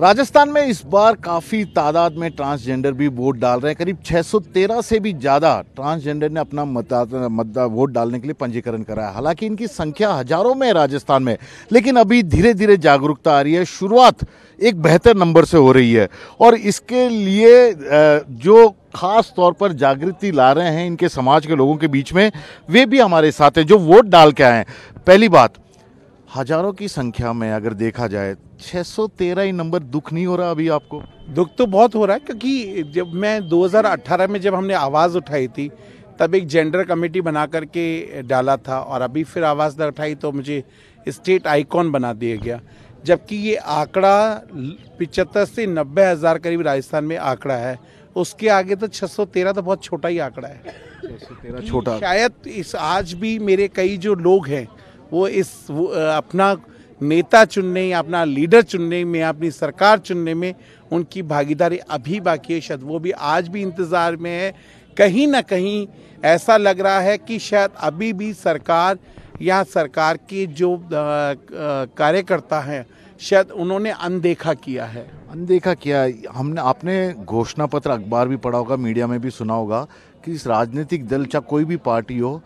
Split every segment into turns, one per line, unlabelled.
राजस्थान में इस बार काफ़ी तादाद में ट्रांसजेंडर भी वोट डाल रहे हैं करीब 613 से भी ज़्यादा ट्रांसजेंडर ने अपना मतदाता मतदा वोट डालने के लिए पंजीकरण कराया हालांकि इनकी संख्या हजारों में है राजस्थान में लेकिन अभी धीरे धीरे जागरूकता आ रही है शुरुआत एक बेहतर नंबर से हो रही है और इसके लिए जो खास तौर पर जागृति ला रहे हैं इनके समाज के लोगों के बीच में वे भी हमारे साथ हैं जो वोट डाल के आए हैं पहली बात हजारों की संख्या में अगर देखा जाए 613 ही
नंबर दुख नहीं हो रहा अभी आपको दुख तो बहुत हो रहा है क्योंकि जब मैं 2018 में जब हमने आवाज़ उठाई थी तब एक जेंडर कमेटी बना करके डाला था और अभी फिर आवाज़ उठाई तो मुझे स्टेट आइकॉन बना दिया गया जबकि ये आंकड़ा पिचहत्तर से नब्बे हज़ार करीब राजस्थान में आंकड़ा है उसके आगे तो 613 तो बहुत छोटा ही आंकड़ा
है छोटा
शायद इस आज भी मेरे कई जो लोग हैं वो इस वो अपना नेता चुनने या अपना लीडर चुनने में अपनी सरकार चुनने में उनकी भागीदारी अभी बाकी है शायद वो भी आज भी इंतज़ार में है कहीं ना कहीं ऐसा लग रहा है कि शायद अभी भी सरकार या सरकार के जो कार्यकर्ता हैं शायद उन्होंने अनदेखा किया है
अनदेखा किया हमने आपने घोषणा पत्र अखबार भी पढ़ा होगा मीडिया में भी सुना होगा कि इस राजनीतिक दल चाहे कोई भी पार्टी हो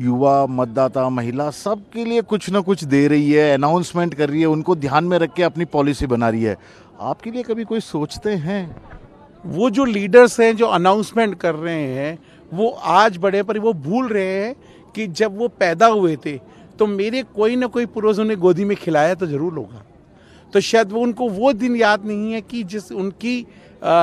युवा मतदाता महिला सबके लिए कुछ ना कुछ दे रही है अनाउंसमेंट कर रही है उनको ध्यान में रख के अपनी पॉलिसी बना रही
है आपके लिए कभी कोई सोचते हैं वो जो लीडर्स हैं जो अनाउंसमेंट कर रहे हैं वो आज बड़े पर वो भूल रहे हैं कि जब वो पैदा हुए थे तो मेरे कोई ना कोई पूर्वज उन्हें गोदी में खिलाया तो ज़रूर होगा तो शायद वो उनको वो दिन याद नहीं है कि जिस उनकी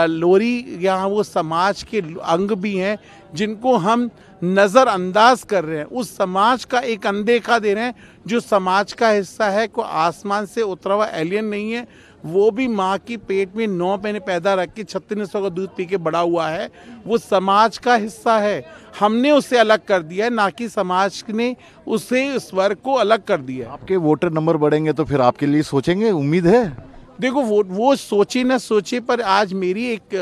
लोरी या वो समाज के अंग भी हैं जिनको हम नज़रअंदाज कर रहे हैं उस समाज का एक अनदेखा दे रहे हैं जो समाज का हिस्सा है कोई आसमान से उतरा हुआ एलियन नहीं है वो भी माँ की पेट में नौ महीने पैदा रख के छत्तीस सौ का दूध पी के बड़ा हुआ है वो समाज का हिस्सा है हमने उसे अलग कर दिया है ना कि समाज ने उसे उस वर्ग को अलग कर दिया आपके वोटर नंबर बढ़ेंगे तो फिर आपके लिए सोचेंगे उम्मीद है देखो वो वो सोचे ना सोचे पर आज मेरी एक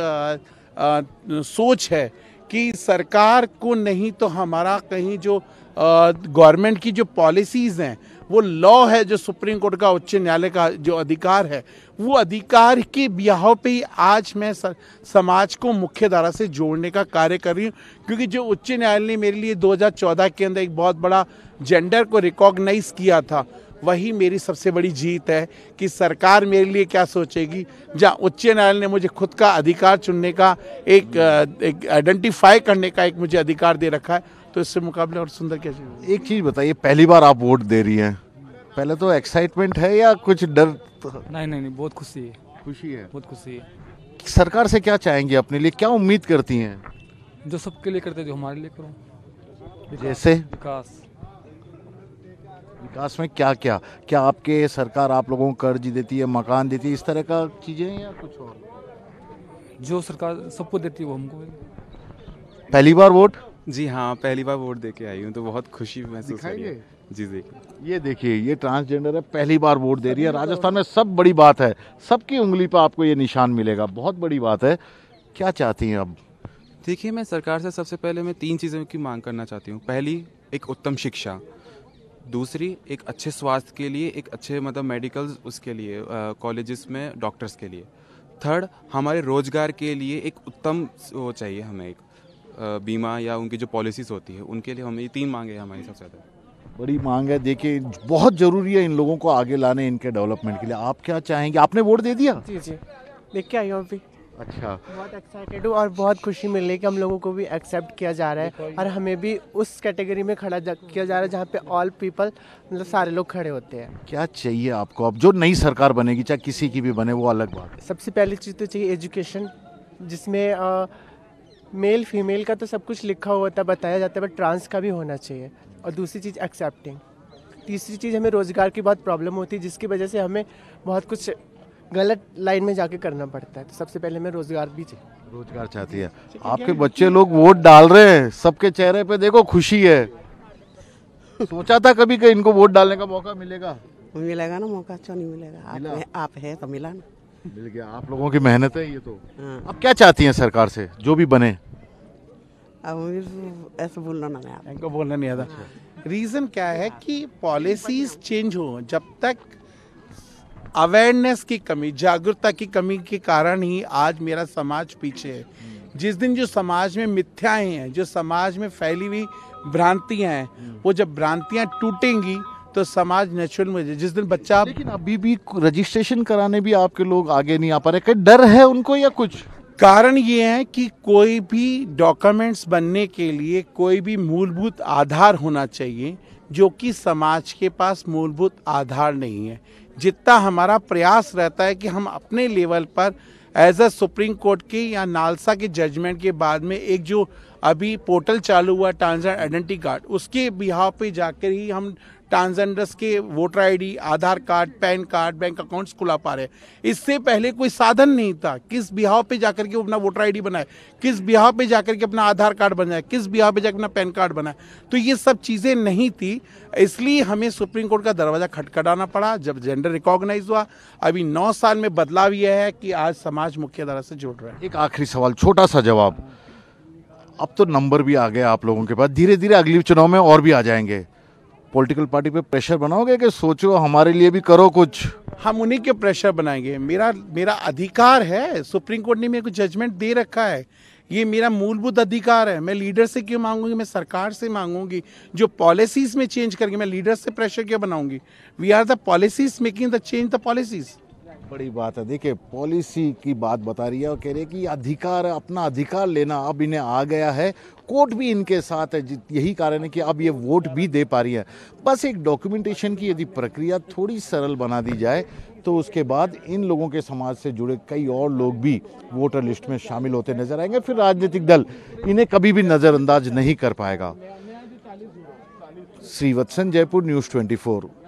आ, आ, सोच है कि सरकार को नहीं तो हमारा कहीं जो गवर्नमेंट की जो पॉलिसीज़ हैं वो लॉ है जो सुप्रीम कोर्ट का उच्च न्यायालय का जो अधिकार है वो अधिकार के ब्याह पे ही आज मैं सर, समाज को मुख्य धारा से जोड़ने का कार्य कर रही हूँ क्योंकि जो उच्च न्यायालय ने मेरे लिए 2014 के अंदर एक बहुत बड़ा जेंडर को रिकॉग्नाइज किया था वही मेरी सबसे बड़ी जीत है कि सरकार मेरे लिए क्या सोचेगी जहाँ उच्च न्यायालय ने मुझे खुद का अधिकार चुनने का एक आइडेंटिफाई करने का एक मुझे अधिकार दे रखा है तो इससे मुकाबले और सुंदर क्या चीज़ एक चीज़ बताइए
पहली बार आप वोट दे रही हैं पहले तो एक्साइटमेंट है या कुछ डर
नहीं नहीं नहीं बहुत
खुशी है खुशी है बहुत खुशी है सरकार से क्या चाहेंगे अपने लिए क्या उम्मीद करती हैं जो सबके लिए करते जो हमारे लिए करो जैसे विकास विकास में क्या क्या क्या आपके सरकार आप लोगों को कर्ज देती है मकान देती है इस तरह का चीज़ें या कुछ और जो सरकार सबको देती है वो हमको पहली बार वोट जी हाँ पहली बार वोट देके आई हूँ तो बहुत खुशी महसूस हो रही है जी देखिए ये देखिए ये ट्रांसजेंडर है पहली बार वोट दे रही है राजस्थान में सब बड़ी बात है सबकी उंगली पर आपको ये निशान मिलेगा बहुत बड़ी बात है क्या चाहती हैं अब देखिए
मैं सरकार से सबसे पहले मैं तीन चीज़ों की मांग करना चाहती हूँ पहली एक उत्तम शिक्षा दूसरी एक अच्छे स्वास्थ्य के लिए एक अच्छे मतलब मेडिकल उसके लिए कॉलेज़ में डॉक्टर्स के लिए थर्ड हमारे रोजगार के लिए एक उत्तम वो चाहिए हमें एक बीमा या उनकी जो पॉलिसीज होती है उनके लिए हमें ये तीन मांगे हैं हमारी सबसे ज़्यादा
बड़ी मांग है देखिए बहुत ज़रूरी है इन लोगों को आगे लाने इनके डेवलपमेंट के लिए आप क्या चाहेंगे आपने वोट दे
दिया जी जी देख के आई अभी
अच्छा बहुत
एक्साइटेड हूँ और बहुत खुशी मिल रही है कि हम लोगों को भी एक्सेप्ट किया जा रहा है और हमें भी उस कैटेगरी में खड़ा किया जा रहा है जहाँ पे ऑल पीपल मतलब सारे लोग खड़े होते हैं
क्या चाहिए आपको अब जो नई सरकार बनेगी चाहे किसी की भी बने वो अलग बात
है सबसे पहली चीज़ तो चाहिए एजुकेशन जिसमें आ, मेल फीमेल का तो सब कुछ लिखा हुआ था बताया जाता है बट ट्रांस का भी होना चाहिए और दूसरी चीज़ एक्सेप्टिंग तीसरी चीज़ हमें रोज़गार की बहुत प्रॉब्लम होती है जिसकी वजह से हमें बहुत कुछ गलत लाइन में जाके करना पड़ता है तो सबसे पहले मैं रोजगार भी चाहिए रोजगार चाहती है
आपके बच्चे लोग वोट डाल रहे हैं सबके चेहरे पे देखो खुशी है
सोचा था कभी
कि इनको वोट डालने का मौका मिलेगा मिलेगा ना मौका अच्छा नहीं मिलेगा आप है, आप है तो मिला ना मिल गया आप लोगों की मेहनत है ये तो हाँ। अब क्या चाहती हैं सरकार से जो भी बने
अब ऐसे बोलना ना मैं इनको बोलना नहीं आता रीज़न क्या है कि पॉलिसीज चेंज हो जब तक अवेयरनेस की कमी जागरूकता की कमी के कारण ही आज मेरा समाज पीछे है जिस दिन जो समाज में मिथ्याएं हैं जो समाज में फैली हुई भ्रांतियां हैं वो जब भ्रांतियां टूटेंगी तो समाज नेचुरल में जिस दिन बच्चा लेकिन अभी भी रजिस्ट्रेशन कराने भी आपके लोग आगे नहीं आ पा रहे कहीं डर है उनको या कुछ कारण ये है कि कोई भी डॉक्यूमेंट्स बनने के लिए कोई भी मूलभूत आधार होना चाहिए जो कि समाज के पास मूलभूत आधार नहीं है जितना हमारा प्रयास रहता है कि हम अपने लेवल पर एज अ सुप्रीम कोर्ट के या नालसा के जजमेंट के बाद में एक जो अभी पोर्टल चालू हुआ ट्रांसजेंडर आइडेंटिटी कार्ड उसके बिहाव पे जाकर ही हम ट्रांसजेंडर्स के voter ID Aadhaar card PAN card bank accounts खुला पा रहे इससे पहले कोई साधन नहीं था किस बिहाव पे जाकर के अपना वोटर आईडी बनाए किस बिहाव पे जाकर के अपना आधार कार्ड बनाए किस बिहाव पे जाकर अपना पैन कार्ड बनाए तो ये सब चीज़ें नहीं थी इसलिए हमें सुप्रीम कोर्ट का दरवाज़ा खटखटाना पड़ा जब जेंडर रिकॉग्नाइज हुआ अभी नौ साल में बदलाव यह है कि आज समाज मुख्य धारा से जुड़ रहा है एक
आखिरी सवाल छोटा सा जवाब अब तो नंबर भी आ गया आप लोगों के पास धीरे धीरे अगले चुनाव में और भी आ जाएंगे पॉलिटिकल
पार्टी पे प्रेशर बनाओगे कि सोचो हमारे लिए भी करो कुछ हम उन्हीं के प्रेशर बनाएंगे मेरा मेरा अधिकार है सुप्रीम कोर्ट ने मेरे को जजमेंट दे रखा है ये मेरा मूलभूत अधिकार है मैं लीडर से क्यों मांगूंगी मैं सरकार से मांगूंगी जो पॉलिसीज में चेंज करके मैं लीडर से प्रेशर क्यों बनाऊंगी we are the policies making the change the policies बड़ी बात है
देखिए पॉलिसी की बात बता रही है और कह रही है कि अधिकार अपना अधिकार लेना अब इन्हें आ गया है कोर्ट भी इनके साथ है यही कारण है कि अब ये वोट भी दे पा रही है बस एक डॉक्यूमेंटेशन की यदि प्रक्रिया थोड़ी सरल बना दी जाए तो उसके बाद इन लोगों के समाज से जुड़े कई और लोग भी वोटर लिस्ट में शामिल होते नजर आएंगे फिर राजनीतिक दल इन्हें कभी भी नज़रअंदाज नहीं कर पाएगा श्रीवत्सन जयपुर न्यूज़ ट्वेंटी